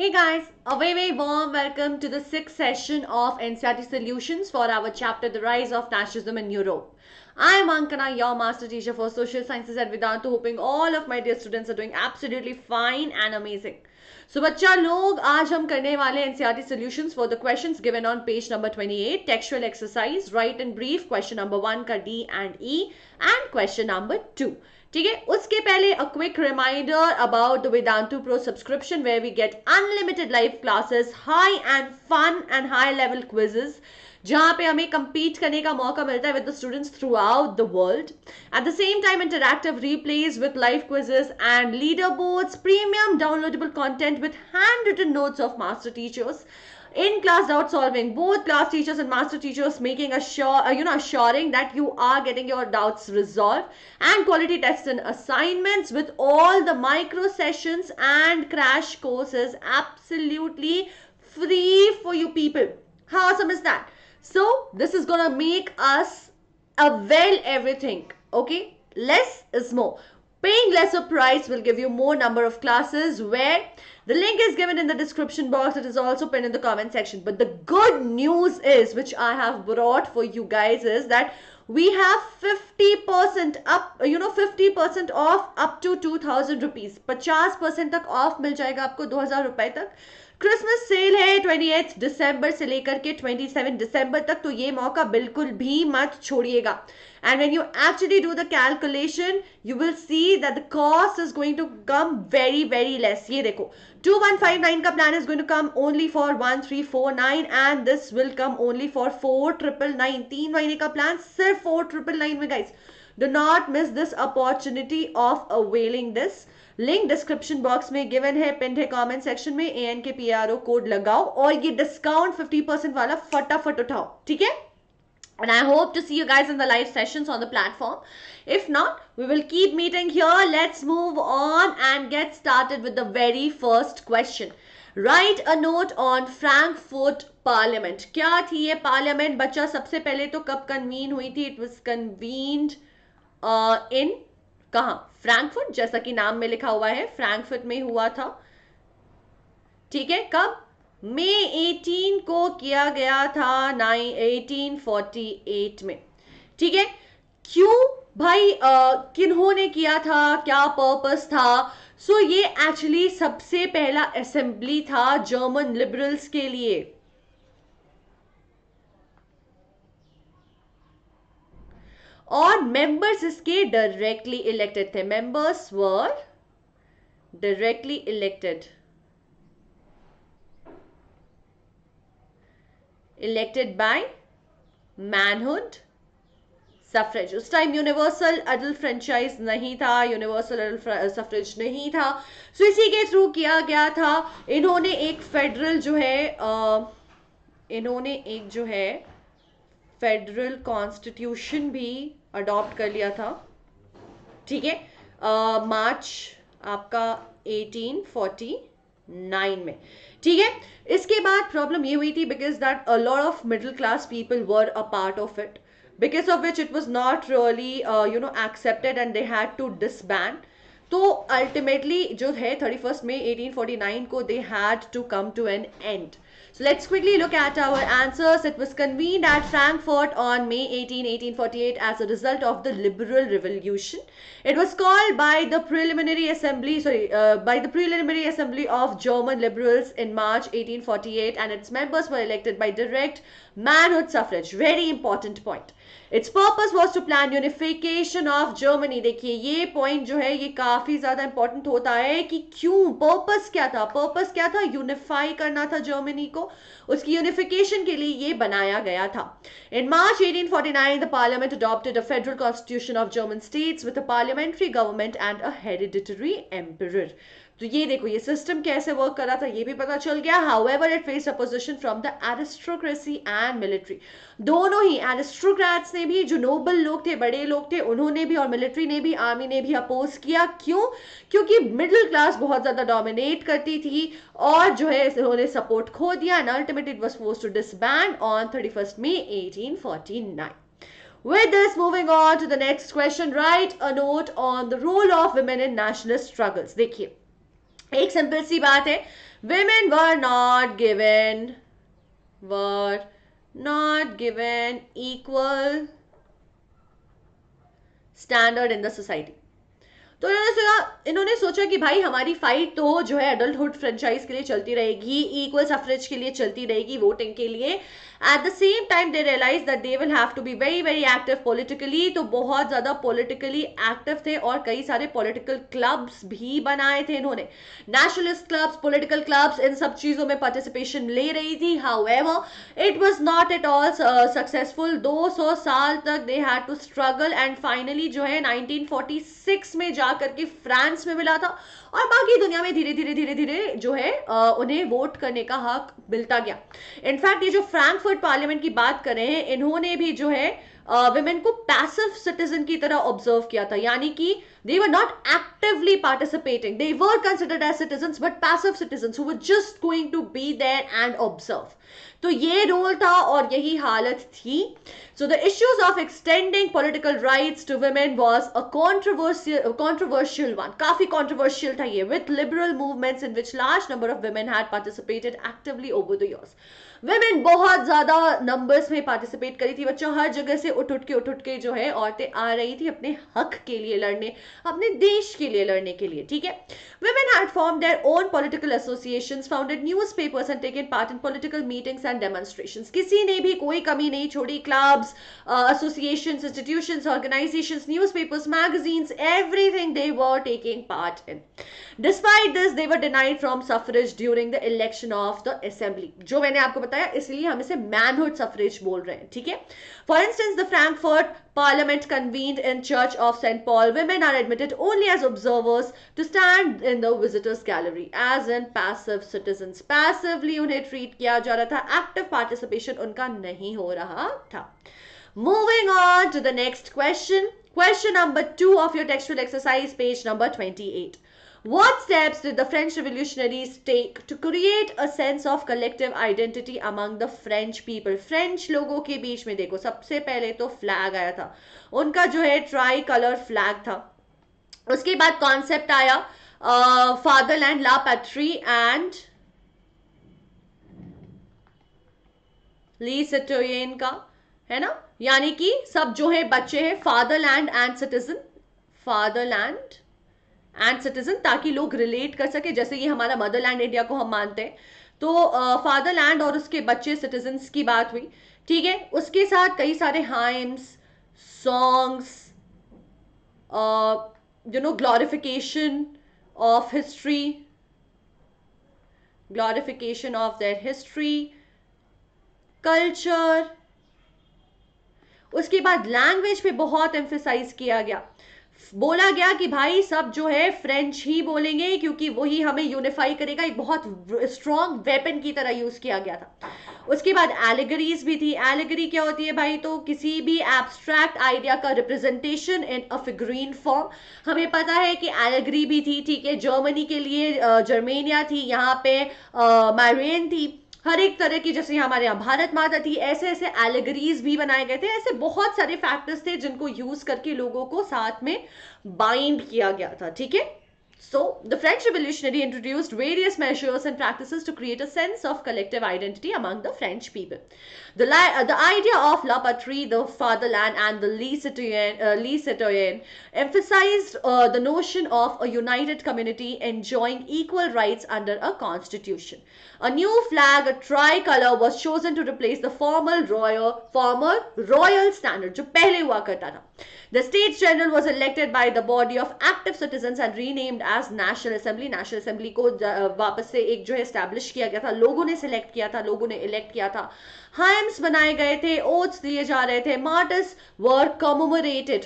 Hey guys, a very very warm welcome to the sixth session of NCRT Solutions for our chapter The Rise of Fascism in Europe. I am Ankana, your master teacher for social sciences at Vedanta, hoping all of my dear students are doing absolutely fine and amazing. So बच्चा लोग आज हम करने वाले NCRT solutions for the questions given on page number 28, textual exercise, write in brief question number 1 का D and E and question number 2. ठीक है उसके पहले a quick reminder about the Vedantu pro subscription where we get unlimited live classes high end fun and high level quizzes जहां पे हमें compete करने का मौका मिलता है with the students throughout the world at the same time interactive replays with live quizzes and leader board premium downloadable content with hand written notes of master teachers in class doubt solving both class teachers and master teachers making a sure uh, you know assuring that you are getting your doubts resolved and quality tests and assignments with all the micro sessions and crash courses absolutely free for you people how awesome is that so this is gonna make us avail everything okay less is more paying lesser price will give you more number of classes where the link is given in the description box. It is also pinned in the comment section. But the good news is, which I have brought for you guys, is that we have 50% up, you know, 50% off up to 2000 rupees. 50% तक off mil jayega आपको 2000 रुपए Christmas sale है twenty दिसंबर से लेकर के 27 दिसंबर तक तो ये मौका बिल्कुल भी मत छोड़िएगा and when you actually do the calculation you will see that the cost is going to come very very less ये देखो टू वन फाइव नाइन का plan is going to come only for one three four nine and this will come only for four triple nine तीन महीने का plan सिर्फ four triple nine में guys Do not miss this opportunity of availing this. Link description box में given है pinned है comment section में A N K P R O code लगाओ और ये डिस्काउंट 50% वाला फटाफट उठाओ ठीक है and i hope to see you guys in the live sessions on the platform if not we will keep meeting here let's move on and get started with the very first question write a note on frankfurt parliament kya thi ye parliament bacha sabse pehle to kab convene hui thi it was convened इन कहा Frankfurt जैसा कि नाम में लिखा हुआ है Frankfurt में हुआ था ठीक है कब मई 18 को किया गया था नाइन एटीन में ठीक है क्यों भाई किन्होंने किया था क्या पर्पस था सो so, ये एक्चुअली सबसे पहला असेंबली था जर्मन लिबरल्स के लिए और मेंबर्स इसके डायरेक्टली इलेक्टेड थे members were directly elected elected by manhood suffrage उस टाइम यूनिवर्सल अडल फ्रेंचाइज नहीं था यूनिवर्सल अडल सफरेज नहीं था सो इसी के थ्रू किया गया था इन्होंने एक फेडरल जो है आ, इन्होंने एक जो है फेडरल कॉन्स्टिट्यूशन भी अडॉप्ट कर लिया था ठीक है मार्च आपका 1849 में ठीक है इसके बाद प्रॉब्लम ये हुई थी because that a lot of middle class people were a part of it because of which it was not really you know accepted and they had to disband तो अल्टीमेटली जो है thirty first May eighteen forty nine को they had to come to an end So let's quickly look at our answers. It was convened at Frankfurt on May 18, 1848 as a result of the Liberal Revolution. It was called by the preliminary assembly, sorry, uh, by the preliminary assembly of German liberals in March 1848 and its members were elected by direct manhood suffrage. Very important point. It's purpose was to plan unification of Germany देखिए ये point जो है ये काफी ज्यादा important होता है कि क्यों पर्पज क्या था पर्पज क्या था यूनिफाई करना था जर्मनी को उसकी यूनिफिकेशन के लिए ये बनाया गया था in March 1849 the parliament adopted a federal constitution of German states with a parliamentary government and a hereditary emperor तो ये देखो ये सिस्टम कैसे वर्क कर रहा था ये भी पता चल गया however it face opposition from the aristocracy and military दोनों ही एरिस्ट्रोक्रेट्स ने भी जो नोबल लोग थे बड़े लोग थे उन्होंने भी और मिलिट्री ने भी आर्मी ने भी अपोज किया क्यों क्योंकि मिडिल क्लास बहुत ज़्यादा डोमिनेट करती थी और जो है उन्होंने सपोर्ट खो दिया and ultimate it was force to disband on thirty first May eighteen forty nine With this, moving on to the next question, write a note on the role of women in nationalist struggles. देखिए एक simple सी बात है women were not given were not given equal standard in the society तो इन्होंने सोचा इन्होंने सोचा कि भाई हमारी फाइट तो जो है एडल्टहुड फ्रेंचाइज के लिए चलती रहेगी इक्वल सफरेज के लिए चलती रहेगी वोटिंग के लिए at the same time they realise that they will have to be very very active politically तो बहुत ज़्यादा पॉलिटिकली एक्टिव थे और कई सारे पॉलिटिकल क्लब्स भी बनाए थे इन्होंने नेशनलिस्ट क्लब्स पॉलिटिकल क्लब्स इन सब चीज़ों में पार्टिसिपेशन ले रही थी how it was not at all successful दो सौ साल तक they had to struggle and finally जो है नाइनटीन में जा जा करके फ्रांस में मिला था और बाकी दुनिया में धीरे धीरे धीरे धीरे जो है उन्हें वोट करने का हक मिलता गया इनफैक्ट ये जो फ्रैंकफर्ट पार्लियामेंट की बात करें इन्होंने भी जो है वेमेन को पैसिव सिटीजन की तरह ऑब्जर्व किया था यानी कि they were not actively participating they were considered as citizen but passive citizen just going to be there and observe तो ये रोल था और यही हालत थी So the issues of extending political rights to women was a controversial controversial one. kafi controversial tha ye with liberal movements in which large number of women had participated actively over the years. women बहुत ज़्यादा numbers में participate करी थी बच्चों हर जगह से उठ उठ के उठ उठ के जो है औरतें आ रही थी अपने हक के लिए लड़ने अपने देश के लिए लड़ने के लिए ठीक है women had formed their own political associations founded newspapers and taken part in political meetings and demonstrations किसी ने भी कोई कमी नहीं छोड़ी clubs clubs, uh, associations, institutions, organizations, newspapers, magazines, everything they were taking part in. Despite this, they were denied from suffrage during the election of the assembly. जो मैंने आपको बताया इसलिए हम इसे मैनहुड सफरेज बोल रहे हैं ठीक है for instance the Frankfurt Parliament convened in Church of St. Paul. Women are admitted only as observers to stand in the visitors gallery as in passive citizens. Passively उन्हें treat किया जा रहा था active participation उनका नहीं हो रहा था Moving on to the next question. Question number two of your textual exercise, page number 28. What steps did the French revolutionaries take to create a sense of collective identity among the French people? French लोगों के बीच में देखो सबसे पहले तो flag आया था उनका जो है ट्राई कलर फ्लैग था उसके बाद कॉन्सेप्ट आया फादर लैंड ला पैट्री एंड ली सिटोन का है ना यानी कि सब जो है बच्चे हैं fatherland and citizen fatherland and citizen ताकि लोग रिलेट कर सके जैसे ये हमारा मदरलैंड इंडिया को हम मानते हैं तो फादरलैंड और उसके बच्चे सिटीजन्स की बात हुई ठीक है उसके साथ कई सारे hymns songs you know glorification of history glorification of their history culture उसके बाद लैंग्वेज पे बहुत एम्फेसाइज किया गया बोला गया कि भाई सब जो है फ्रेंच ही बोलेंगे क्योंकि वही हमें यूनिफाई करेगा एक बहुत स्ट्रॉन्ग वेपन की तरह यूज किया गया था उसके बाद एलिगरीज भी थी एलिगरी क्या होती है भाई तो किसी भी एब्स्ट्रैक्ट आइडिया का representation in a figurine form हमें पता है कि एलिगरी भी थी ठीक है जर्मनी के लिए जर्मेनिया थी यहाँ पे मैरियन थी हर एक तरह की जैसे हमारे यहाँ भारत माता थी ऐसे ऐसे एलेगरीज भी बनाए गए थे ऐसे बहुत सारे फैक्टर्स थे जिनको यूज करके लोगों को साथ में बाइंड किया गया था ठीक है So, the French revolutionary introduced various measures and practices to create a sense of collective identity among the French people. The, uh, the idea of la patrie, the fatherland, and the lee citoyen, uh, citoyen emphasized uh, the notion of a united community enjoying equal rights under a constitution. A new flag, a tricolor, was chosen to replace the formal royal, former royal standard, जो पहले हुआ करता The States General was elected by the body of active citizens and renamed as National Assembly. National Assembly को वापस से एक जो है स्टैब्लिश किया गया था लोगों ने सिलेक्ट किया था लोगों ने इलेक्ट किया था हाइम्स बनाए गए थे ओट्स दिए जा रहे थे मार्टर्स वर कॉमोमरेटेड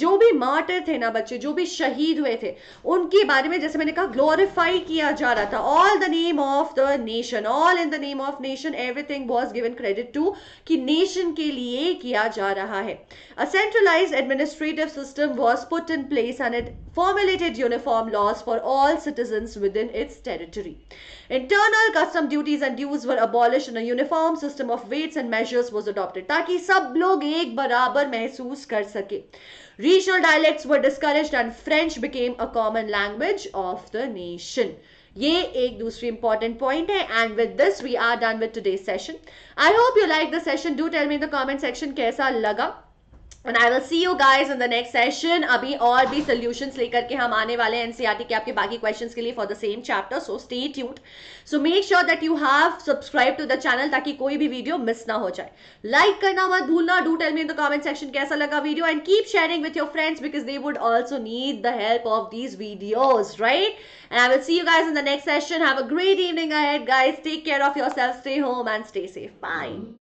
जो भी मार्टर थे ना बच्चे जो भी शहीद हुए थे उनके बारे में जैसे मैंने कहा ग्लोरिफाई किया जा रहा था all the name of the nation all in the name of nation everything was given credit to कि नेशन के लिए किया जा रहा है a centralise administrative system was put in place and it formulated uniform laws for all citizen within its territory internal custom duties and dues were abolish in uniform system of weights and measures was adopted ताकि सब लोग एक बराबर महसूस कर सके Regional dialects were discouraged and French became a common language of the nation. ये एक दूसरी इंपॉर्टेंट पॉइंट है and with this we are done with today session I hope you like the session do tell me in the comment section कैसा लगा and I will see you guys in the next session अभी और भी solution लेकर के हम आने वाले हैं एनसीआरटी e के आपके बाकी क्वेश्चन के लिए for the same chapter so stay ट्यूट so make sure that you have subscribe to the channel ताकि कोई भी वीडियो मिस ना हो जाए लाइक करना मत भूलना do tell me in the comment section कैसा लगा video and keep sharing with your friends because they would also need the help of these videos right and I will see you guys in the next session have a great evening ahead guys take care of your self stay home and stay safe bye